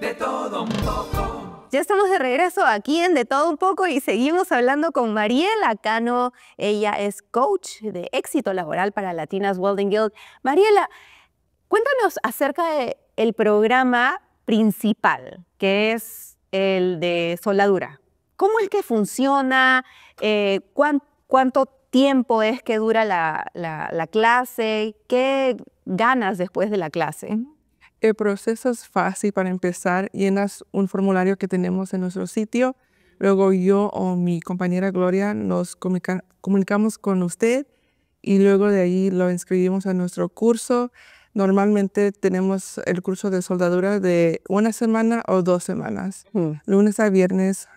de todo un poco. Ya estamos de regreso aquí en De Todo Un Poco y seguimos hablando con Mariela Cano. Ella es coach de éxito laboral para Latinas Welding Guild. Mariela, cuéntanos acerca del programa principal, que es el de soldadura. ¿Cómo es que funciona? Eh, ¿Cuánto tiempo es que dura la clase? ¿Qué ganas después de la clase? El proceso es fácil para empezar. Llenas un formulario que tenemos en nuestro sitio. Luego yo o mi compañera Gloria nos comunicamos con usted y luego de ahí lo inscribimos a nuestro curso. Normalmente tenemos el curso de soldadura de una semana o dos semanas, hmm. lunes a viernes,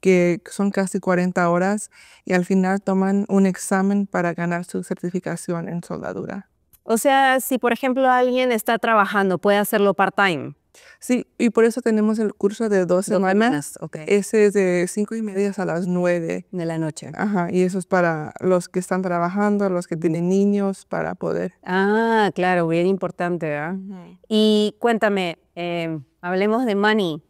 que son casi 40 horas y al final toman un examen para ganar su certificación en soldadura. O sea, si por ejemplo alguien está trabajando, puede hacerlo part-time. Sí, y por eso tenemos el curso de 12 semanas. Okay. Ese es de cinco y media a las nueve. De la noche. Ajá, y eso es para los que están trabajando, los que tienen niños, para poder. Ah, claro, bien importante. ¿verdad? Y cuéntame, eh, hablemos de money.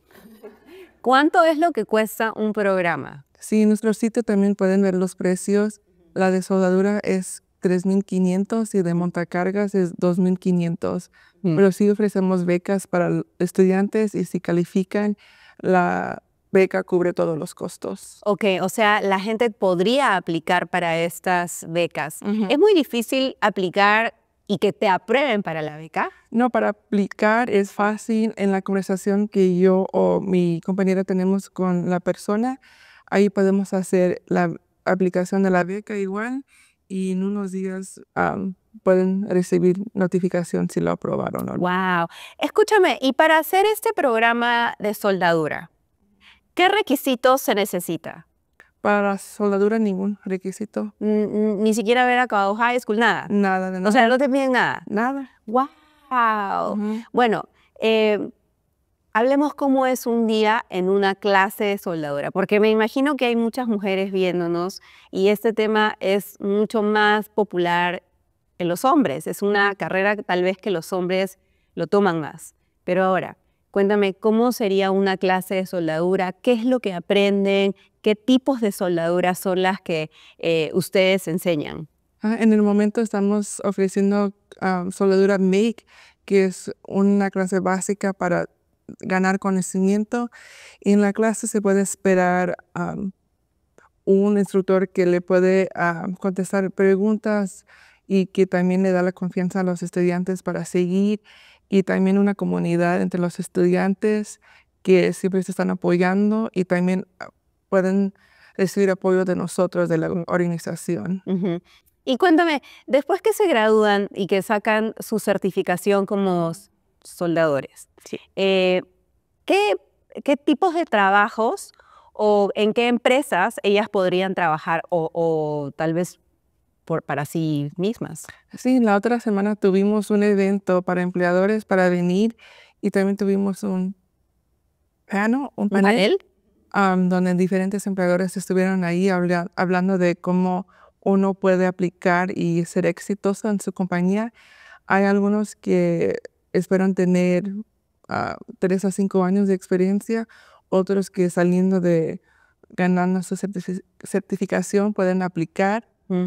¿Cuánto es lo que cuesta un programa? Sí, en nuestro sitio también pueden ver los precios. La desoldadura es 3.500 y de montacargas es 2.500. Mm. Pero sí ofrecemos becas para estudiantes y si califican, la beca cubre todos los costos. Ok, o sea, la gente podría aplicar para estas becas. ¿Es muy difícil aplicar y que te aprueben para la beca? No, para aplicar es fácil. En la conversación que yo o mi compañera tenemos con la persona, ahí podemos hacer la aplicación de la beca igual y en unos días ah, pueden recibir notificación si lo aprobaron o no. Wow. Escúchame, y para hacer este programa de soldadura, ¿qué requisitos se necesita? Para soldadura ningún requisito. ni siquiera haber acabado high school, nada. Nada, nada. O sea, no te piden nada. Nada. Wow. Bueno, eh, Hablemos cómo es un día en una clase de soldadura, porque me imagino que hay muchas mujeres viéndonos y este tema es mucho más popular en los hombres. Es una carrera tal vez que los hombres lo toman más. Pero ahora, cuéntame cómo sería una clase de soldadura, qué es lo que aprenden, qué tipos de soldaduras son las que eh, ustedes enseñan. Ah, en el momento estamos ofreciendo ah, soldadura MIG, que es una clase básica para ganar conocimiento. Y en la clase se puede esperar un instructor que le puede ah, contestar preguntas y que también le da la confianza a los estudiantes para seguir y también una comunidad entre los estudiantes que siempre se están apoyando y también ah, pueden recibir apoyo de nosotros, de la organización. Y cuéntame, después que se gradúan y que sacan su certificación como soldadores. Eh, ¿qué, ¿qué, tipos de trabajos o en qué empresas ellas podrían trabajar o, tal vez para sí mismas? Sí, la otra semana tuvimos un evento para empleadores para venir y también tuvimos un, panel, donde diferentes empleadores estuvieron ahí hablando de cómo uno puede aplicar y ser exitoso en su compañía. Hay algunos que esperan tener ah, tres a cinco años de experiencia, otros que saliendo de ganando su certificación pueden aplicar. Mm.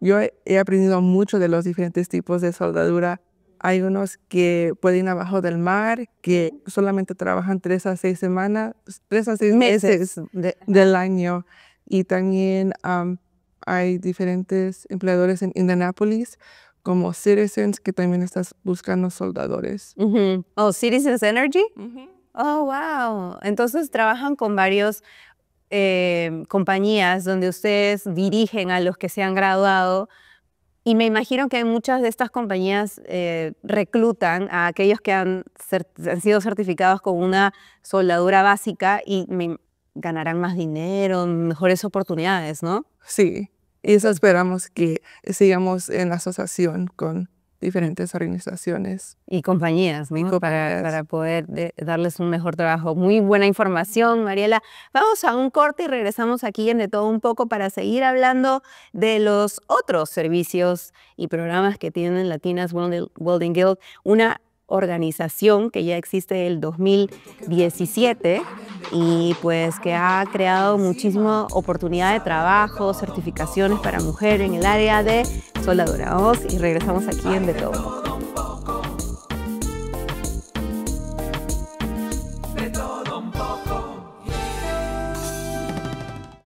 yo he, aprendido mucho de los diferentes tipos de soldadura. Hay unos que pueden ir abajo del mar, que solamente trabajan tres a seis semanas, tres a seis meses, del año. Y también hay diferentes empleadores en Indianápolis como Citizens, que también estás buscando soldadores. O Oh, Citizens Energy. Oh, wow. Entonces trabajan con varios eh, compañías donde ustedes dirigen a los que se han graduado. Y me imagino que muchas de estas compañías eh, reclutan a aquellos que han, han, sido certificados con una soldadura básica y me ganarán más dinero, mejores oportunidades, ¿no? Sí, y eso esperamos que sigamos en asociación con diferentes organizaciones. Y compañías, Para, poder eh, darles un mejor trabajo. Muy buena información, Mariela. Vamos a un corte y regresamos aquí en De Todo Un poco para seguir hablando de los otros servicios y programas que tienen Latinas Welding Guild, una organización que ya existe el 2017 y pues que ha creado muchísima oportunidad de trabajo, certificaciones para mujeres en el área de soldadura. Vamos y regresamos aquí en todo.